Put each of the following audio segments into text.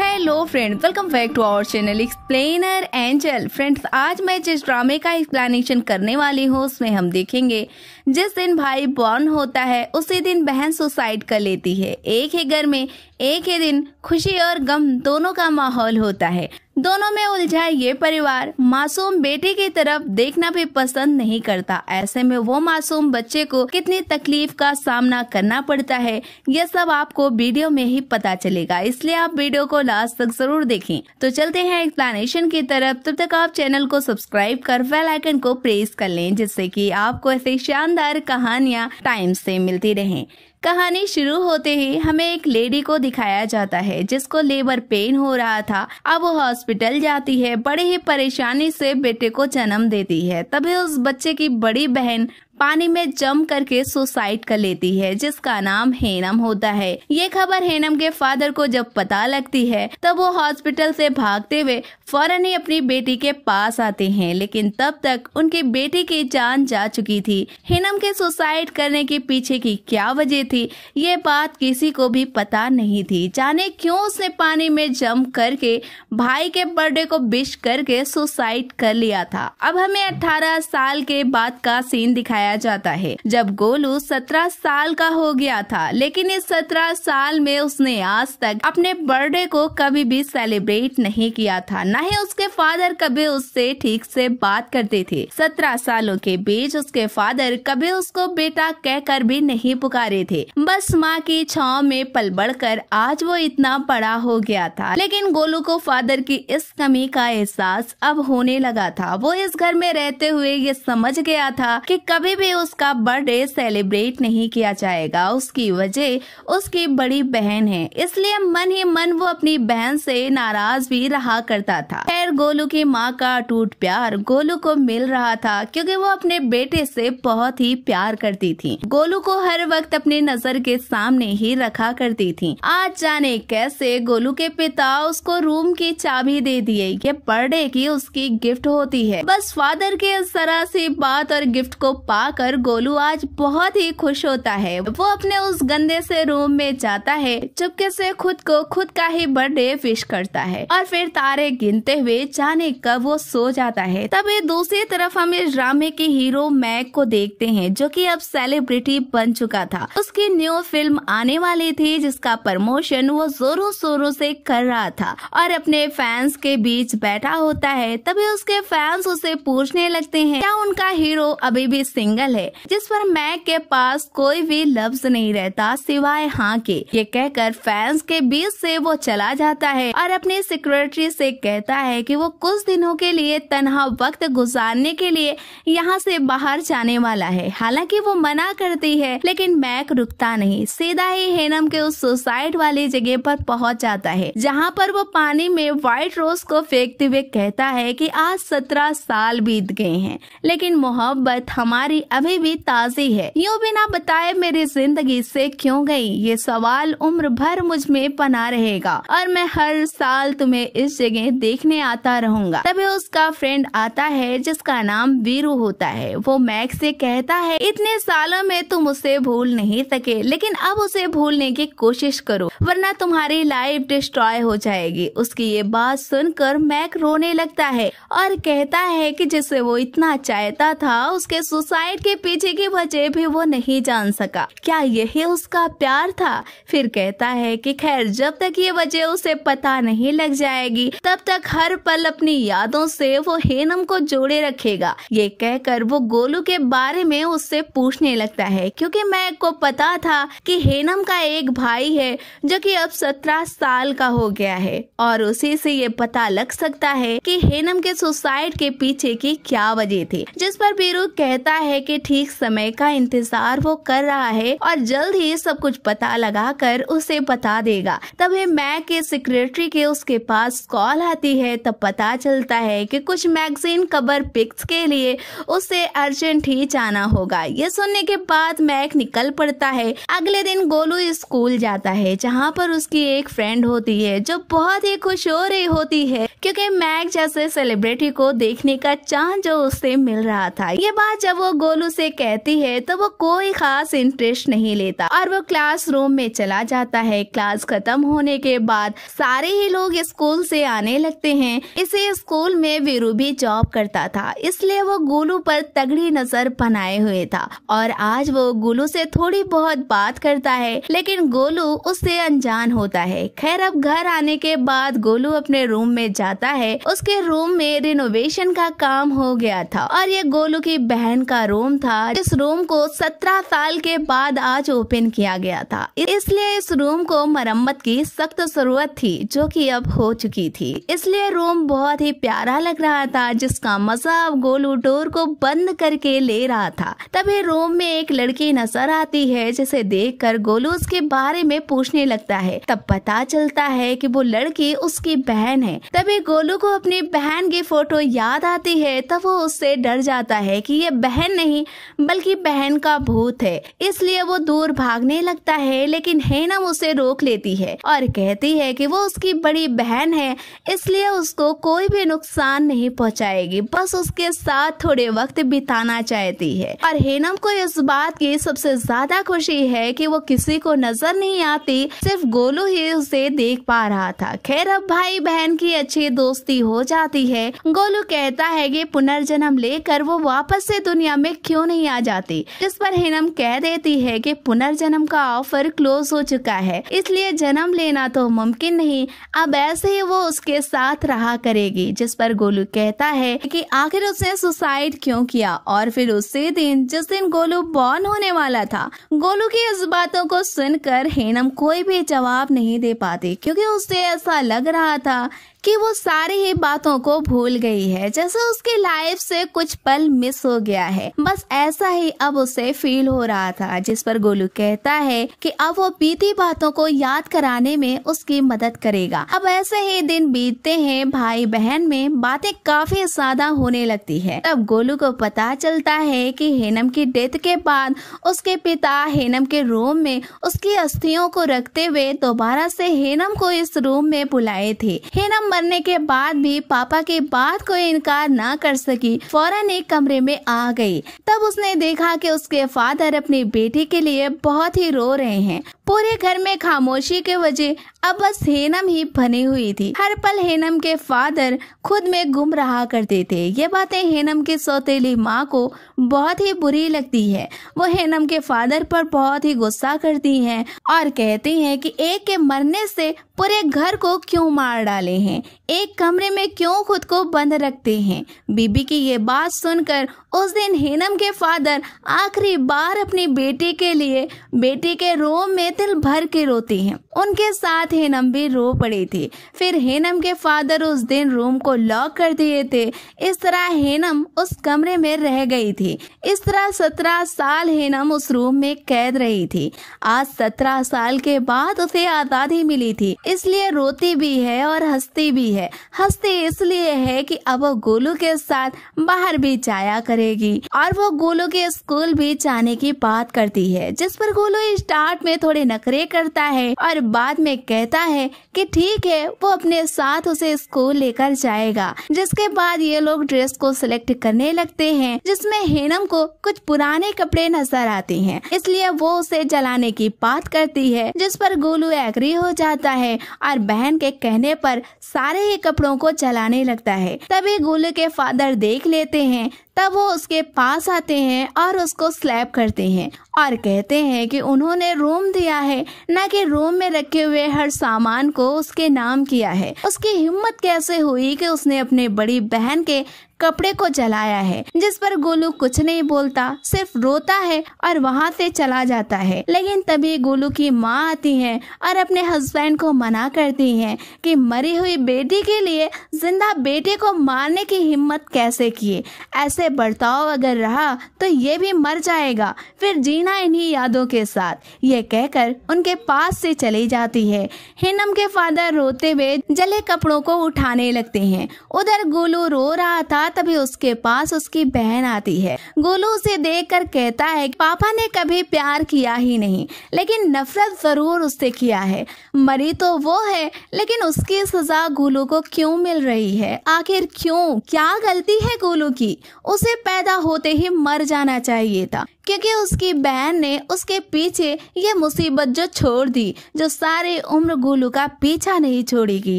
hello friends welcome back to our channel explainer angel friends आज मैं जिस ड्रामे का एक्सप्लेनेशन करने वाली हूँ उसमें हम देखेंगे जिस दिन भाई बॉर्न होता है उसी दिन बहन सुसाइड कर लेती है एक ही घर में एक ही दिन खुशी और गम दोनों का माहौल होता है दोनों में उलझा ये परिवार मासूम बेटे की तरफ देखना भी पसंद नहीं करता ऐसे में वो मासूम बच्चे को कितनी तकलीफ का सामना करना पड़ता है यह सब आपको वीडियो में ही पता चलेगा इसलिए आप वीडियो को लास्ट तक जरूर देखें तो चलते हैं एक्सप्लेनेशन की तरफ तब तक आप चैनल को सब्सक्राइब कर बेल आइकन को प्रेस कर लें जिससे की आपको ऐसी शानदार कहानियाँ टाइम ऐसी मिलती रहे कहानी शुरू होते ही हमें एक लेडी को दिखाया जाता है जिसको लेबर पेन हो रहा था अब वो हॉस्पिटल जाती है बड़े ही परेशानी से बेटे को जन्म देती है तभी उस बच्चे की बड़ी बहन पानी में जम करके सुसाइड कर लेती है जिसका नाम हेनम होता है ये खबर हेनम के फादर को जब पता लगती है तब वो हॉस्पिटल से भागते हुए फौरन ही अपनी बेटी के पास आते हैं लेकिन तब तक उनकी बेटी की जान जा चुकी थी हेनम के सुसाइड करने के पीछे की क्या वजह थी ये बात किसी को भी पता नहीं थी जाने क्यों उसने पानी में जम करके भाई के बर्थडे को विश करके सुसाइड कर लिया था अब हमें अठारह साल के बाद का सीन दिखाया बताया जाता है जब गोलू सत्रह साल का हो गया था लेकिन इस सत्रह साल में उसने आज तक अपने बर्थडे को कभी भी सेलिब्रेट नहीं किया था न ही उसके फादर कभी उससे ठीक से बात करते थे सत्रह सालों के बीच उसके फादर कभी उसको बेटा कहकर भी नहीं पुकारे थे बस माँ की छाव में पल बढ़कर आज वो इतना बड़ा हो गया था लेकिन गोलू को फादर की इस कमी का एहसास अब होने लगा था वो इस घर में रहते हुए ये समझ गया था कि कभी भी उसका बर्थडे सेलिब्रेट नहीं किया जाएगा उसकी वजह उसकी बड़ी बहन है इसलिए मन ही मन वो अपनी बहन से नाराज भी रहा करता था खैर गोलू की माँ का अटूट प्यार गोलू को मिल रहा था क्योंकि वो अपने बेटे से बहुत ही प्यार करती थी गोलू को हर वक्त अपनी नजर के सामने ही रखा करती थी आज जाने कैसे गोलू के पिता उसको रूम की चाबी दे दिए ये बर्थडे की उसकी गिफ्ट होती है बस फादर के इस तरह से बात और गिफ्ट को पा पाकर गोलू आज बहुत ही खुश होता है वो अपने उस गंदे से रूम में जाता है चुपके से खुद को खुद का ही बर्थडे विश करता है और फिर तारे गिनते हुए जाने कब वो सो जाता है तभी दूसरी तरफ हम इस ड्रामे के हीरो मैक को देखते हैं जो कि अब सेलिब्रिटी बन चुका था उसकी न्यू फिल्म आने वाली थी जिसका प्रमोशन वो जोरों शोरों से कर रहा था और अपने फैंस के बीच बैठा होता है तभी उसके फैंस उसे पूछने लगते हैं क्या उनका हीरो अभी भी सिंगर सिंगल है जिस पर मैक के पास कोई भी लफ्ज नहीं रहता सिवाय हाँ के ये कहकर फैंस के बीच से वो चला जाता है और अपने सिक्योरिटी से कहता है कि वो कुछ दिनों के लिए तनहा वक्त गुजारने के लिए यहाँ से बाहर जाने वाला है हालांकि वो मना करती है लेकिन मैक रुकता नहीं सीधा ही हेनम के उस सुसाइड वाली जगह पर पहुँच जाता है जहाँ पर वो पानी में व्हाइट रोज को फेंकते हुए कहता है की आज सत्रह साल बीत गए हैं लेकिन मोहब्बत हमारी अभी भी ताज़ी है यूँ बिना बताए मेरी जिंदगी से क्यों गई ये सवाल उम्र भर मुझ में पना रहेगा और मैं हर साल तुम्हें इस जगह देखने आता रहूँगा तभी उसका फ्रेंड आता है जिसका नाम वीरू होता है वो मैक से कहता है इतने सालों में तुम उसे भूल नहीं सके लेकिन अब उसे भूलने की कोशिश करो वरना तुम्हारी लाइफ डिस्ट्रॉय हो जाएगी उसकी ये बात सुनकर मैक रोने लगता है और कहता है कि जिसे वो इतना चाहता था उसके सुसाइड नाइट के पीछे की वजह भी वो नहीं जान सका क्या यही उसका प्यार था फिर कहता है कि खैर जब तक ये वजह उसे पता नहीं लग जाएगी तब तक हर पल अपनी यादों से वो हेनम को जोड़े रखेगा ये कहकर वो गोलू के बारे में उससे पूछने लगता है क्योंकि मैं को पता था कि हेनम का एक भाई है जो कि अब सत्रह साल का हो गया है और उसी से ये पता लग सकता है कि हेनम के सुसाइड के पीछे की क्या वजह थी जिस पर बीरू कहता है है कि ठीक समय का इंतजार वो कर रहा है और जल्द ही सब कुछ पता लगा कर उसे बता देगा तभी मैक के सेक्रेटरी के उसके पास कॉल आती है तब पता चलता है कि कुछ मैगजीन कबर पिक्स के लिए उसे अर्जेंट ही जाना होगा ये सुनने के बाद मैक निकल पड़ता है अगले दिन गोलू स्कूल जाता है जहाँ पर उसकी एक फ्रेंड होती है जो बहुत ही खुश हो रही होती है क्योंकि मैक जैसे सेलिब्रिटी को देखने का चांस जो उससे मिल रहा था ये बात जब वो गोलू से कहती है तो वो कोई खास इंटरेस्ट नहीं लेता और वो क्लास रूम में चला जाता है क्लास खत्म होने के बाद सारे ही लोग स्कूल से आने लगते हैं इसे स्कूल में वीरू भी जॉब करता था इसलिए वो गोलू पर तगड़ी नजर बनाए हुए था और आज वो गोलू से थोड़ी बहुत बात करता है लेकिन गोलू उससे अनजान होता है खैर अब घर आने के बाद गोलू अपने रूम में जाता है उसके रूम में रिनोवेशन का काम हो गया था और ये गोलू की बहन का रूम रूम था इस रूम को सत्रह साल के बाद आज ओपन किया गया था इसलिए इस रूम को मरम्मत की सख्त जरूरत थी जो कि अब हो चुकी थी इसलिए रूम बहुत ही प्यारा लग रहा था जिसका मजा अब गोलू डोर को बंद करके ले रहा था तभी रूम में एक लड़की नजर आती है जिसे देख कर गोलू उसके बारे में पूछने लगता है तब पता चलता है की वो लड़की उसकी बहन है तभी गोलू को अपनी बहन की फोटो याद आती है तब वो उससे डर जाता है की ये बहन नहीं नहीं बल्कि बहन का भूत है इसलिए वो दूर भागने लगता है लेकिन हेनम उसे रोक लेती है और कहती है कि वो उसकी बड़ी बहन है इसलिए उसको कोई भी नुकसान नहीं पहुंचाएगी बस उसके साथ थोड़े वक्त बिताना चाहती है और हेनम को इस बात की सबसे ज्यादा खुशी है कि वो किसी को नजर नहीं आती सिर्फ गोलू ही उसे देख पा रहा था खैर अब भाई बहन की अच्छी दोस्ती हो जाती है गोलू कहता है कि पुनर्जन्म लेकर वो वापस से दुनिया में क्यों नहीं आ जाती जिस पर हेनम कह देती है कि पुनर्जन्म का ऑफर क्लोज हो चुका है इसलिए जन्म लेना तो मुमकिन नहीं अब ऐसे ही वो उसके साथ रहा करेगी जिस पर गोलू कहता है कि आखिर उसने सुसाइड क्यों किया और फिर उसी दिन जिस दिन गोलू बॉर्न होने वाला था गोलू की इस बातों को सुनकर हेनम कोई भी जवाब नहीं दे पाती क्योंकि उसे ऐसा लग रहा था कि वो सारे ही बातों को भूल गई है जैसे उसकी लाइफ से कुछ पल मिस हो गया है बस ऐसा ही अब उसे फील हो रहा था जिस पर गोलू कहता है कि अब वो बीती बातों को याद कराने में उसकी मदद करेगा अब ऐसे ही दिन बीतते हैं भाई बहन में बातें काफी ज्यादा होने लगती है तब गोलू को पता चलता है कि हेनम की डेथ के बाद उसके पिता हेनम के रूम में उसकी अस्थियों को रखते हुए दोबारा से हेनम को इस रूम में बुलाए थे हेनम मरने के बाद भी पापा की बात को इनकार ना कर सकी फौरन एक कमरे में आ गई तब उसने देखा कि उसके फादर अपनी बेटी के लिए बहुत ही रो रहे हैं पूरे घर में खामोशी के वजह अब बस हेनम ही बनी हुई थी हर पल हेनम के फादर खुद में गुम रहा करते थे ये बातें हेनम की सौतेली माँ को बहुत ही बुरी लगती है वो हेनम के फादर पर बहुत ही गुस्सा करती हैं और कहती हैं कि एक के मरने से पूरे घर को क्यों मार डाले हैं एक कमरे में क्यों खुद को बंद रखते हैं बीबी की ये बात सुनकर उस दिन हेनम के फादर आखिरी बार अपनी बेटी के लिए बेटी के रूम में दिल भर के रोती हैं उनके साथ हेनम भी रो पड़ी थी फिर हेनम के फादर उस दिन रूम को लॉक कर दिए थे इस तरह हेनम उस कमरे में रह गई थी इस तरह सत्रह साल हेनम उस रूम में कैद रही थी आज सत्रह साल के बाद उसे आजादी मिली थी इसलिए रोती भी है और हंसती भी है हंसती इसलिए है कि अब वो गोलू के साथ बाहर भी जाया करेगी और वो गोलू के स्कूल भी जाने की बात करती है जिस पर गोलू स्टार्ट में थोड़े नखरे करता है और बाद में कहता है कि ठीक है वो अपने साथ उसे स्कूल लेकर जाएगा जिसके बाद ये लोग ड्रेस को सिलेक्ट करने लगते हैं जिसमें हेनम को कुछ पुराने कपड़े नजर आते हैं इसलिए वो उसे जलाने की बात करती है जिस पर गोलू एग्री हो जाता है और बहन के कहने पर सारे ही कपड़ों को चलाने लगता है तभी गोलू के फादर देख लेते हैं तब वो उसके पास आते हैं और उसको स्लैप करते हैं और कहते हैं कि उन्होंने रूम दिया है न कि रूम में रखे हुए हर सामान को उसके नाम किया है उसकी हिम्मत कैसे हुई कि उसने अपने बड़ी बहन के कपड़े को जलाया है जिस पर गोलू कुछ नहीं बोलता सिर्फ रोता है और वहाँ से चला जाता है लेकिन तभी गोलू की माँ आती है और अपने हस्बैंड को मना करती है कि मरी हुई बेटी के लिए जिंदा बेटे को मारने की हिम्मत कैसे किए ऐसे बर्ताव अगर रहा तो ये भी मर जाएगा फिर जीना इन्हीं यादों के साथ ये कहकर उनके पास से चली जाती है हिनम के फादर रोते हुए जले कपड़ों को उठाने लगते हैं उधर गोलू रो रहा था देखा तभी उसके पास उसकी बहन आती है गोलू उसे देख कर कहता है पापा ने कभी प्यार किया ही नहीं लेकिन नफरत जरूर उससे किया है मरी तो वो है लेकिन उसकी सजा गोलू को क्यों मिल रही है आखिर क्यों क्या गलती है गोलू की उसे पैदा होते ही मर जाना चाहिए था क्योंकि उसकी बहन ने उसके पीछे ये मुसीबत जो छोड़ दी जो सारे उम्र गोलू का पीछा नहीं छोड़ेगी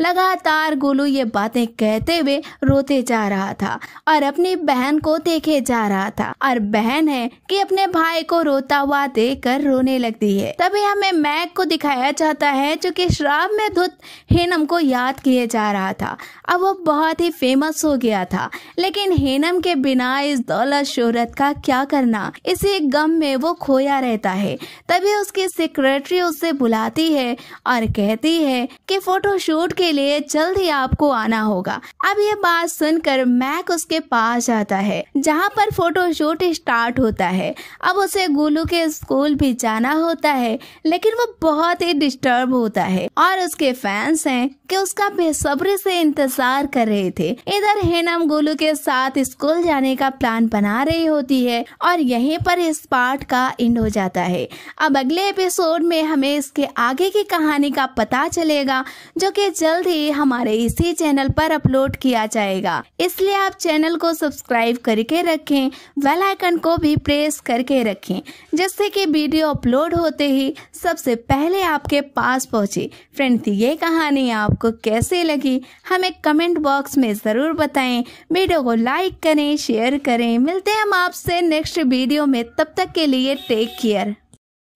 लगातार गोलू ये बातें कहते हुए रोते जा रहा था और अपनी बहन को देखे जा रहा था और बहन है कि अपने भाई को रोता हुआ देख कर रोने लगती है तभी हमें मैग को दिखाया जाता है जो की शराब में धुत हेनम को याद किए जा रहा था अब वो बहुत ही फेमस हो गया था लेकिन हेनम के बिना इस दौलत शोहरत का क्या करना इसी इसी गम में वो खोया रहता है तभी उसकी सेक्रेटरी उसे बुलाती है और कहती है कि फोटोशूट के लिए जल्द ही आपको आना होगा अब ये बात सुनकर मैक उसके पास जाता है जहाँ पर फोटोशूट स्टार्ट होता है अब उसे गोलू के स्कूल भी जाना होता है लेकिन वो बहुत ही डिस्टर्ब होता है और उसके फैंस हैं कि उसका बेसब्री से इंतजार कर रहे थे इधर हेनम गोलू के साथ स्कूल जाने का प्लान बना रही होती है और यहीं पर पर इस पार्ट का एंड हो जाता है अब अगले एपिसोड में हमें इसके आगे की कहानी का पता चलेगा जो कि जल्द ही हमारे इसी चैनल पर अपलोड किया जाएगा इसलिए आप चैनल को सब्सक्राइब करके रखें वेल आइकन को भी प्रेस करके रखें जिससे कि वीडियो अपलोड होते ही सबसे पहले आपके पास पहुंचे फ्रेंड्स ये कहानी आपको कैसे लगी हमें कमेंट बॉक्स में ज़रूर बताएं वीडियो को लाइक करें शेयर करें मिलते हैं हम आपसे नेक्स्ट वीडियो में तब तक के लिए टेक केयर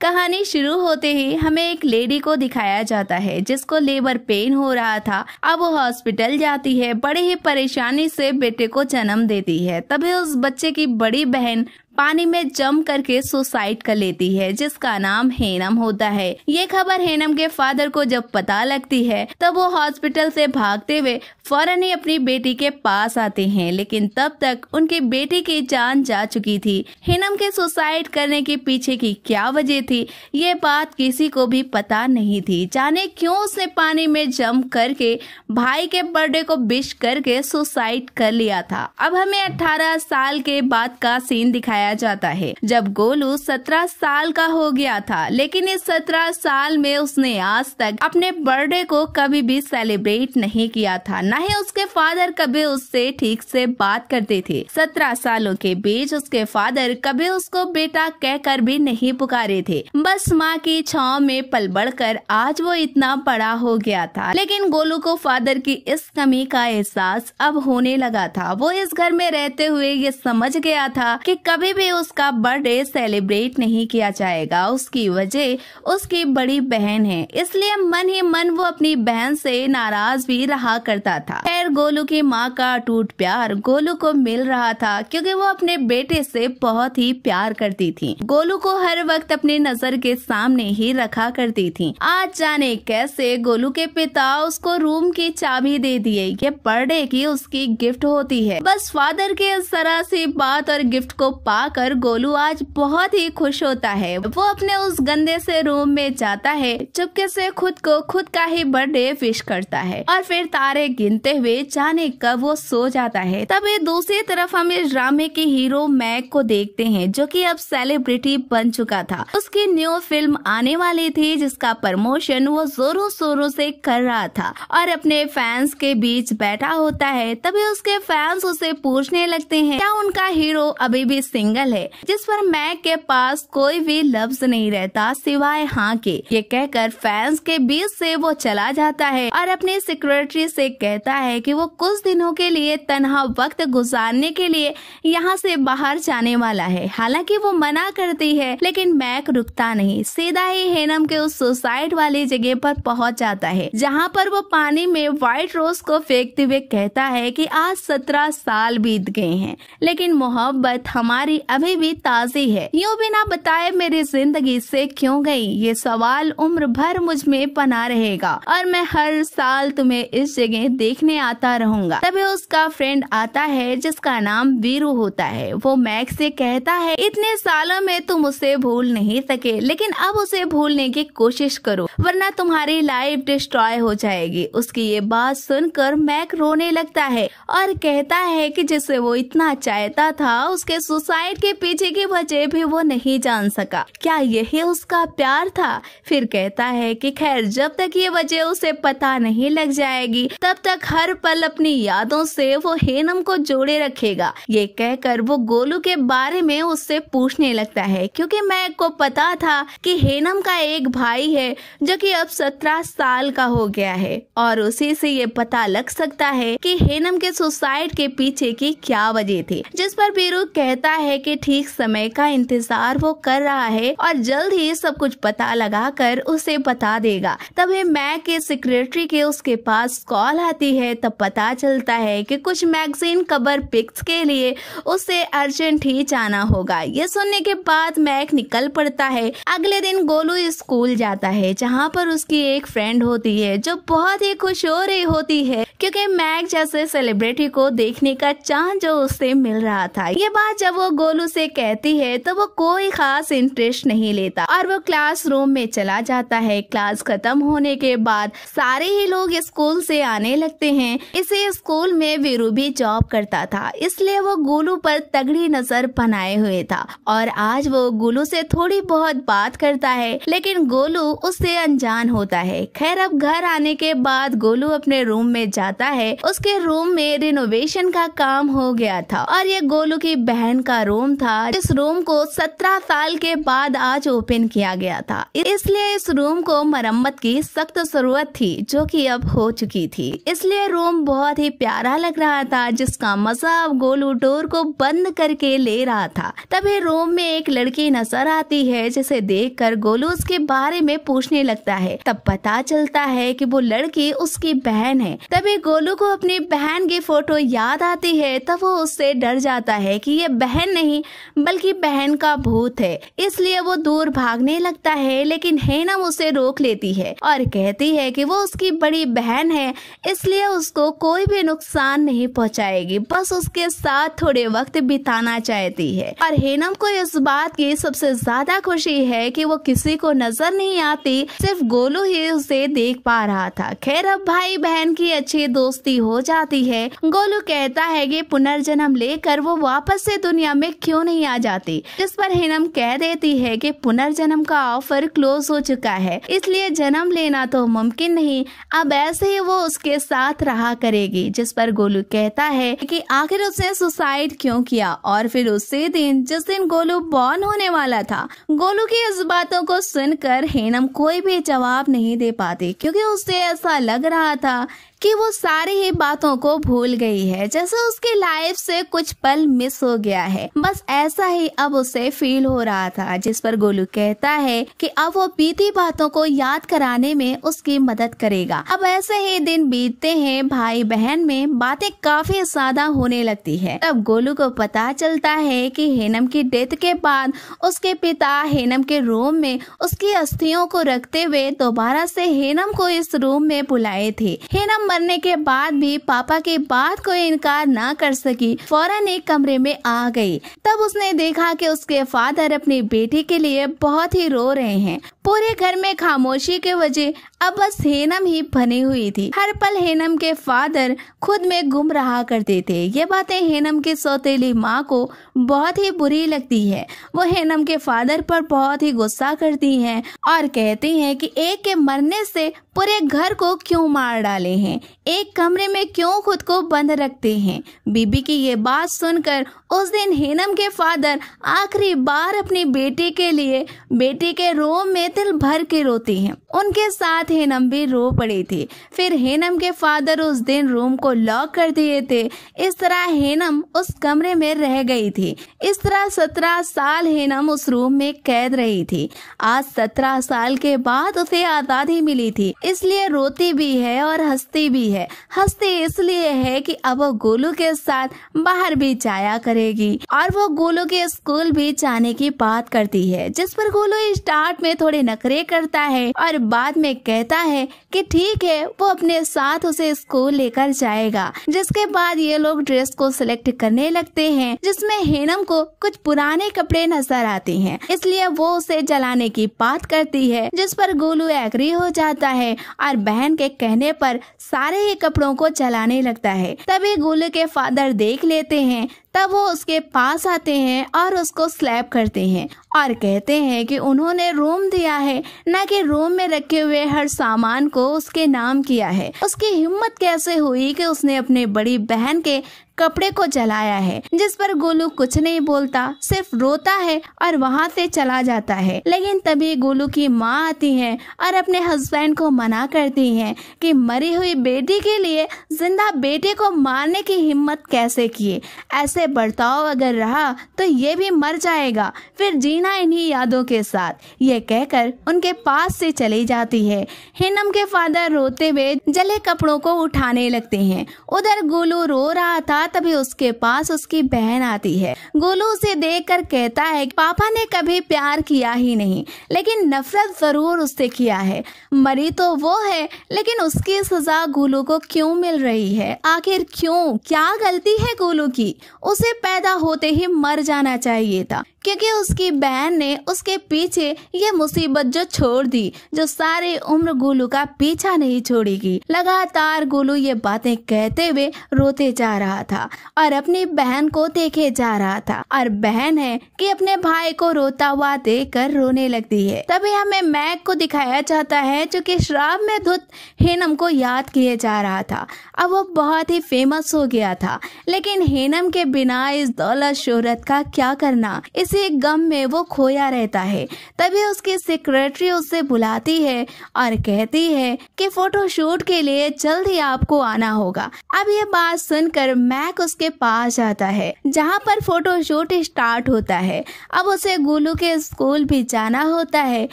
कहानी शुरू होते ही हमें एक लेडी को दिखाया जाता है जिसको लेबर पेन हो रहा था अब वो हॉस्पिटल जाती है बड़े ही परेशानी से बेटे को जन्म देती है तभी उस बच्चे की बड़ी बहन पानी में जम करके सुसाइड कर लेती है जिसका नाम हेनम होता है ये खबर हेनम के फादर को जब पता लगती है तब वो हॉस्पिटल से भागते हुए फौरन ही अपनी बेटी के पास आते हैं लेकिन तब तक उनकी बेटी की जान जा चुकी थी हेनम के सुसाइड करने के पीछे की क्या वजह थी ये बात किसी को भी पता नहीं थी जाने क्यों उसने पानी में जम करके भाई के बर्थडे को विश करके सुसाइड कर लिया था अब हमें 18 साल के बाद का सीन दिखाया बताया जाता है जब गोलू सत्रह साल का हो गया था लेकिन इस सत्रह साल में उसने आज तक अपने बर्थडे को कभी भी सेलिब्रेट नहीं किया था न ही उसके फादर कभी उससे ठीक से बात करते थे सत्रह सालों के बीच उसके फादर कभी उसको बेटा कहकर भी नहीं पुकारे थे बस माँ की छाव में पल बढ़कर आज वो इतना बड़ा हो गया था लेकिन गोलू को फादर की इस कमी का एहसास अब होने लगा था वो इस घर में रहते हुए ये समझ गया था कि कभी कभी भी उसका बर्थडे सेलिब्रेट नहीं किया जाएगा उसकी वजह उसकी बड़ी बहन है इसलिए मन ही मन वो अपनी बहन से नाराज भी रहा करता था खैर गोलू की माँ का अटूट प्यार गोलू को मिल रहा था क्योंकि वो अपने बेटे से बहुत ही प्यार करती थी गोलू को हर वक्त अपनी नजर के सामने ही रखा करती थी आज जाने कैसे गोलू के पिता उसको रूम की चाबी दे दिए ये बर्थडे की उसकी गिफ्ट होती है बस फादर के जरा सी बात और गिफ्ट को पा पाकर गोलू आज बहुत ही खुश होता है वो अपने उस गंदे से रूम में जाता है चुपके से खुद को खुद का ही बर्थडे विश करता है और फिर तारे गिनते हुए जाने कब वो सो जाता है तभी दूसरी तरफ हम इस ड्रामे के हीरो मैक को देखते हैं जो कि अब सेलिब्रिटी बन चुका था उसकी न्यू फिल्म आने वाली थी जिसका प्रमोशन वो जोरों शोरों से कर रहा था और अपने फैंस के बीच बैठा होता है तभी उसके फैंस उसे पूछने लगते हैं क्या उनका हीरो अभी भी सिंग सिंगल है जिस पर मैक के पास कोई भी लफ्ज नहीं रहता सिवाय हाँ के ये कहकर फैंस के बीच से वो चला जाता है और अपने सिक्योरिटी से कहता है कि वो कुछ दिनों के लिए तनहा वक्त गुजारने के लिए यहाँ से बाहर जाने वाला है हालांकि वो मना करती है लेकिन मैक रुकता नहीं सीधा ही हेनम के उस सुसाइड वाली जगह पर पहुंच जाता है जहाँ पर वो पानी में व्हाइट रोज को फेंकते हुए कहता है कि आज सत्रह साल बीत गए हैं लेकिन मोहब्बत हमारी अभी भी ताजी है यूँ बिना बताए मेरी जिंदगी से क्यों गई ये सवाल उम्र भर मुझ में पना रहेगा और मैं हर साल तुम्हें इस जगह देखने आता रहूँगा तभी उसका फ्रेंड आता है जिसका नाम वीरू होता है वो मैक से कहता है इतने सालों में तुम उसे भूल नहीं सके लेकिन अब उसे भूलने की कोशिश करो वरना तुम्हारी लाइफ डिस्ट्रॉय हो जाएगी उसकी ये बात सुनकर मैक रोने लगता है और कहता है कि जिसे वो इतना चाहता था उसके सुसाइड नाइट के पीछे की वजह भी वो नहीं जान सका क्या यही उसका प्यार था फिर कहता है कि खैर जब तक ये वजह उसे पता नहीं लग जाएगी तब तक हर पल अपनी यादों से वो हेनम को जोड़े रखेगा ये कहकर वो गोलू के बारे में उससे पूछने लगता है क्योंकि मैं को पता था कि हेनम का एक भाई है जो कि अब सत्रह साल का हो गया है और उसी से ये पता लग सकता है कि हेनम के सुसाइड के पीछे की क्या वजह थी जिस पर बीरू कहता है के ठीक समय का इंतजार वो कर रहा है और जल्द ही सब कुछ पता लगाकर उसे बता देगा तभी मैग के सेक्रेटरी के उसके पास कॉल आती है तब पता चलता है कि कुछ मैगजीन कबर पिक्स के लिए उसे अर्जेंट ही जाना होगा ये सुनने के बाद मैग निकल पड़ता है अगले दिन गोलू स्कूल जाता है जहाँ पर उसकी एक फ्रेंड होती है जो बहुत ही खुश हो रही होती है क्योंकि मैग जैसे सेलिब्रिटी को देखने का चांस जो उससे मिल रहा था ये बात जब वो गोलू से कहती है तो वो कोई खास इंटरेस्ट नहीं लेता और वो क्लास रूम में चला जाता है क्लास खत्म होने के बाद सारे ही लोग स्कूल से आने लगते हैं इसे स्कूल में वीरू भी जॉब करता था इसलिए वो गोलू पर तगड़ी नजर बनाए हुए था और आज वो गोलू से थोड़ी बहुत बात करता है लेकिन गोलू उससे अनजान होता है खैर अब घर आने के बाद गोलू अपने रूम में जाता है उसके रूम में रिनोवेशन का काम हो गया था और ये गोलू की बहन का रूम रूम था इस रूम को सत्रह साल के बाद आज ओपन किया गया था इसलिए इस रूम को मरम्मत की सख्त जरूरत थी जो कि अब हो चुकी थी इसलिए रूम बहुत ही प्यारा लग रहा था जिसका मजा अब गोलू डोर को बंद करके ले रहा था तभी रूम में एक लड़की नजर आती है जिसे देख कर गोलू उसके बारे में पूछने लगता है तब पता चलता है की वो लड़की उसकी बहन है तभी गोलू को अपनी बहन की फोटो याद आती है तब वो उससे डर जाता है की ये बहन नहीं बल्कि बहन का भूत है इसलिए वो दूर भागने लगता है लेकिन हेनम उसे रोक लेती है और कहती है कि वो उसकी बड़ी बहन है इसलिए उसको कोई भी नुकसान नहीं पहुंचाएगी बस उसके साथ थोड़े वक्त बिताना चाहती है और हेनम को इस बात की सबसे ज्यादा खुशी है कि वो किसी को नजर नहीं आती सिर्फ गोलू ही उसे देख पा रहा था खैर अब भाई बहन की अच्छी दोस्ती हो जाती है गोलू कहता है कि पुनर्जन्म लेकर वो वापस से दुनिया में वे क्यों नहीं आ जाती जिस पर हिनम कह देती है कि पुनर्जन्म का ऑफर क्लोज हो चुका है इसलिए जन्म लेना तो मुमकिन नहीं अब ऐसे ही वो उसके साथ रहा करेगी जिस पर गोलू कहता है कि आखिर उसने सुसाइड क्यों किया और फिर उसी दिन जिस दिन गोलू बॉर्न होने वाला था गोलू की इस बातों को सुनकर हेनम कोई भी जवाब नहीं दे पाती क्योंकि उसे ऐसा लग रहा था कि वो सारी ही बातों को भूल गई है जैसे उसकी लाइफ से कुछ पल मिस हो गया है बस ऐसा ही अब उसे फील हो रहा था जिस पर गोलू कहता है कि अब वो बीती बातों को याद कराने में उसकी मदद करेगा अब ऐसे ही दिन बीतते हैं भाई बहन में बातें काफी ज्यादा होने लगती है तब गोलू को पता चलता है कि हेनम की डेथ के बाद उसके पिता हेनम के रूम में उसकी अस्थियों को रखते हुए दोबारा से हेनम को इस रूम में बुलाए थे हेनम मरने के बाद भी पापा की बात को इनकार न कर सकी फौरन एक कमरे में आ गई तब उसने देखा कि उसके फादर अपनी बेटी के लिए बहुत ही रो रहे हैं पूरे घर में खामोशी के वजह अब बस हेनम ही बनी हुई थी हर पल हेनम के फादर खुद में गुम रहा करते थे ये बातें हेनम की सौतेली माँ को बहुत ही बुरी लगती है वो हेनम के फादर पर बहुत ही गुस्सा करती हैं और कहती हैं कि एक के मरने से पूरे घर को क्यों मार डाले हैं एक कमरे में क्यों खुद को बंद रखते हैं बीबी की ये बात सुनकर उस दिन हेनम के फादर आखिरी बार अपनी बेटी के लिए बेटी के रूम में तिल भर के रोती हैं उनके साथ हेनम भी रो पड़ी थी फिर हेनम के फादर उस दिन रूम को लॉक कर दिए थे इस तरह हेनम उस कमरे में रह गई थी इस तरह सत्रह साल हेनम उस रूम में कैद रही थी आज सत्रह साल के बाद उसे आजादी मिली थी इसलिए रोती भी है और हंसती भी है हंसती इसलिए है कि अब वो गोलू के साथ बाहर भी जाया करेगी और वो गोलू के स्कूल भी जाने की बात करती है जिस पर गोलू स्टार्ट में थोड़े नखरे करता है और बाद में कहता है कि ठीक है वो अपने साथ उसे स्कूल लेकर जाएगा जिसके बाद ये लोग ड्रेस को सिलेक्ट करने लगते हैं जिसमें हेनम को कुछ पुराने कपड़े नजर आते हैं इसलिए वो उसे जलाने की बात करती है जिस पर गोलू एग्री हो जाता है और बहन के कहने पर सारे ही कपड़ों को जलाने लगता है तभी गोलू के फादर देख लेते हैं तब वो उसके पास आते हैं और उसको स्लैप करते हैं और कहते हैं कि उन्होंने रूम दिया है न कि रूम में रखे हुए हर सामान को उसके नाम किया है उसकी हिम्मत कैसे हुई कि उसने अपने बड़ी बहन के कपड़े को जलाया है जिस पर गोलू कुछ नहीं बोलता सिर्फ रोता है और वहाँ से चला जाता है लेकिन तभी गोलू की माँ आती है और अपने हस्बैंड को मना करती है कि मरी हुई बेटी के लिए जिंदा बेटे को मारने की हिम्मत कैसे किए ऐसे बर्ताव अगर रहा तो ये भी मर जाएगा फिर जीना इन्हीं यादों के साथ ये कहकर उनके पास से चली जाती है हिनम के फादर रोते हुए जले कपड़ों को उठाने लगते हैं उधर गोलू रो रहा था तभी उसके पास उसकी बहन आती है गोलू उसे देख कर कहता है पापा ने कभी प्यार किया ही नहीं लेकिन नफरत जरूर उससे किया है मरी तो वो है लेकिन उसकी सजा गोलू को क्यों मिल रही है आखिर क्यों क्या गलती है गोलू की उसे पैदा होते ही मर जाना चाहिए था क्योंकि उसकी बहन ने उसके पीछे ये मुसीबत जो छोड़ दी जो सारे उम्र गोलू का पीछा नहीं छोड़ेगी लगातार गोलू ये बातें कहते हुए रोते जा रहा था और अपनी बहन को देखे जा रहा था और बहन है कि अपने भाई को रोता हुआ देख कर रोने लगती है तभी हमें मैक को दिखाया जाता है जो की शराब में धुत हेनम को याद किए जा रहा था अब वो बहुत ही फेमस हो गया था लेकिन हेनम के बिना इस दौलत शोहरत का क्या करना इस उसी गम में वो खोया रहता है तभी उसकी सेक्रेटरी उसे बुलाती है और कहती है कि फोटोशूट के लिए जल्द ही आपको आना होगा अब ये बात सुनकर मैक उसके पास जाता है जहाँ पर फोटोशूट स्टार्ट होता है अब उसे गोलू के स्कूल भी जाना होता है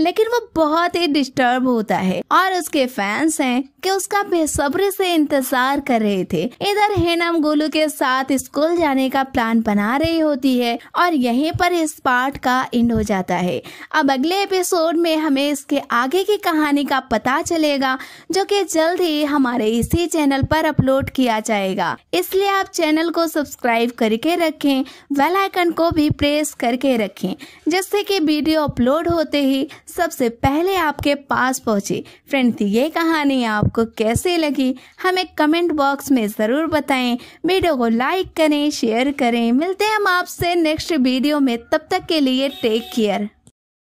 लेकिन वो बहुत ही डिस्टर्ब होता है और उसके फैंस हैं कि उसका बेसब्री से इंतजार कर रहे थे इधर हेनम गोलू के साथ स्कूल जाने का प्लान बना रही होती है और यहीं पर पर इस पार्ट का एंड हो जाता है अब अगले एपिसोड में हमें इसके आगे की कहानी का पता चलेगा जो कि जल्द ही हमारे इसी चैनल पर अपलोड किया जाएगा इसलिए आप चैनल को सब्सक्राइब करके रखें वेल आइकन को भी प्रेस करके रखें जिससे कि वीडियो अपलोड होते ही सबसे पहले आपके पास पहुंचे फ्रेंड्स ये कहानी आपको कैसे लगी हमें कमेंट बॉक्स में ज़रूर बताएं वीडियो को लाइक करें शेयर करें मिलते हैं हम आपसे नेक्स्ट वीडियो में में तब तक के लिए टेक केयर